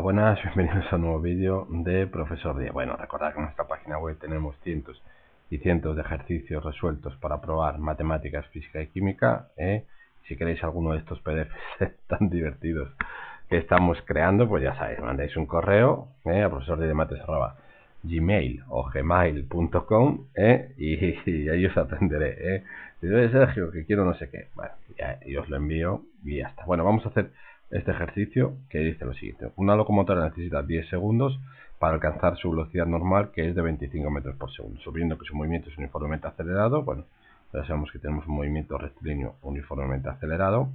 buenas, bienvenidos a un nuevo vídeo de Profesor de Bueno, recordad que en nuestra página web tenemos cientos y cientos de ejercicios resueltos para probar matemáticas, física y química. ¿eh? Si queréis alguno de estos PDFs tan divertidos que estamos creando, pues ya sabéis, mandáis un correo ¿eh? a gmail o gmail.com ¿eh? y, ahí os atenderé. ¿eh? Sergio, que quiero no sé qué. Bueno, ya, os lo envío y ya está. Bueno, vamos a hacer este ejercicio que dice lo siguiente. Una locomotora necesita 10 segundos para alcanzar su velocidad normal que es de 25 metros por segundo. Suponiendo que su movimiento es uniformemente acelerado, bueno, ya sabemos que tenemos un movimiento rectilíneo uniformemente acelerado,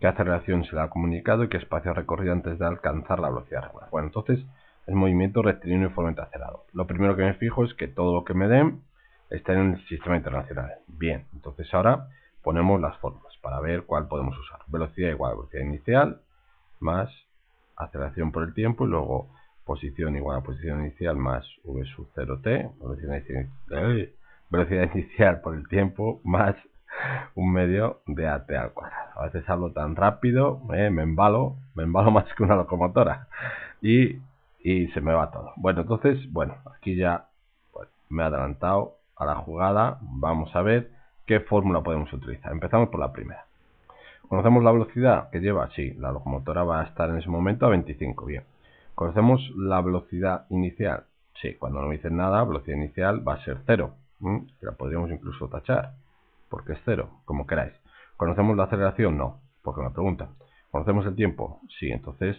qué aceleración se le ha comunicado y qué espacio ha recorrido antes de alcanzar la velocidad regular. Bueno, entonces el movimiento rectilíneo uniformemente acelerado. Lo primero que me fijo es que todo lo que me den está en el sistema internacional. Bien, entonces ahora ponemos las fórmulas para ver cuál podemos usar. Velocidad igual a velocidad inicial más aceleración por el tiempo y luego posición igual a posición inicial más v sub 0t, velocidad inicial, por el tiempo más un medio de at al cuadrado. A veces hablo tan rápido, eh, me embalo, me embalo más que una locomotora y, y se me va todo. Bueno, entonces, bueno, aquí ya pues, me he adelantado a la jugada, vamos a ver qué fórmula podemos utilizar. Empezamos por la primera. ¿Conocemos la velocidad que lleva? Sí, la locomotora va a estar en ese momento a 25, bien. ¿Conocemos la velocidad inicial? Sí, cuando no me dicen nada, velocidad inicial va a ser 0. La podríamos incluso tachar, porque es 0, como queráis. ¿Conocemos la aceleración? No, porque me pregunta. ¿Conocemos el tiempo? Sí, entonces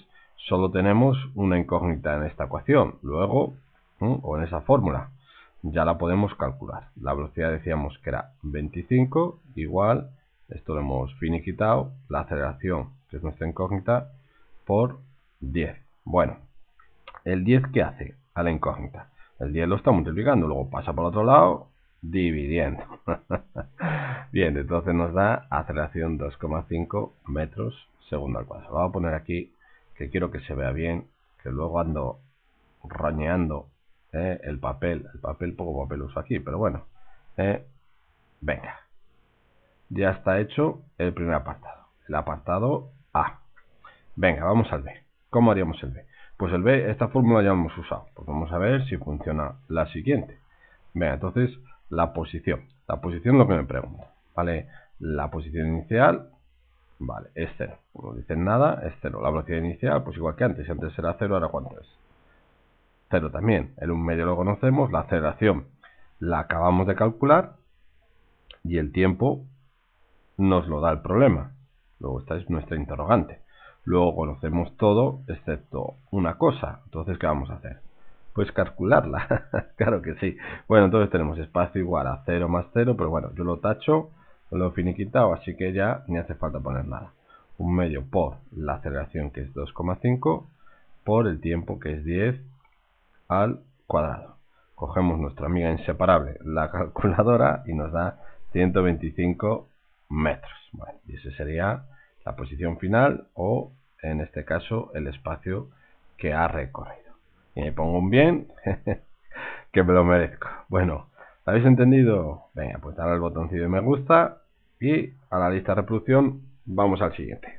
solo tenemos una incógnita en esta ecuación, luego, o en esa fórmula. Ya la podemos calcular. La velocidad decíamos que era 25 igual esto lo hemos finiquitado. La aceleración, que es nuestra incógnita, por 10. Bueno, ¿el 10 qué hace a la incógnita? El 10 lo está multiplicando, luego pasa por otro lado, dividiendo. Bien, entonces nos da aceleración 2,5 metros segundo al cuadrado. Vamos a poner aquí que quiero que se vea bien, que luego ando roñeando eh, el papel. El papel, poco papel uso aquí, pero bueno. Eh, venga, ya está hecho el primer apartado, el apartado A. Venga, vamos al B. ¿Cómo haríamos el B? Pues el B, esta fórmula ya hemos usado. Pues vamos a ver si funciona la siguiente. Venga, entonces la posición. La posición es lo que me pregunto. ¿Vale? La posición inicial, vale, es 0. No dicen nada, es cero. La velocidad inicial, pues igual que antes. Si antes era cero, ahora cuánto es. 0 también. El 1 medio lo conocemos. La aceleración la acabamos de calcular. Y el tiempo, nos lo da el problema. Luego esta es nuestra interrogante. Luego conocemos todo excepto una cosa. Entonces, ¿qué vamos a hacer? Pues calcularla. claro que sí. Bueno, entonces tenemos espacio igual a 0 más 0, pero bueno, yo lo tacho, lo he finiquitado, así que ya ni hace falta poner nada. Un medio por la aceleración que es 2,5 por el tiempo que es 10 al cuadrado. Cogemos nuestra amiga inseparable, la calculadora, y nos da 125 metros. y esa sería la posición final o, en este caso, el espacio que ha recorrido. Y me pongo un bien, que me lo merezco. Bueno, habéis entendido? Venga, pues dale al botoncito de me gusta y a la lista de reproducción vamos al siguiente.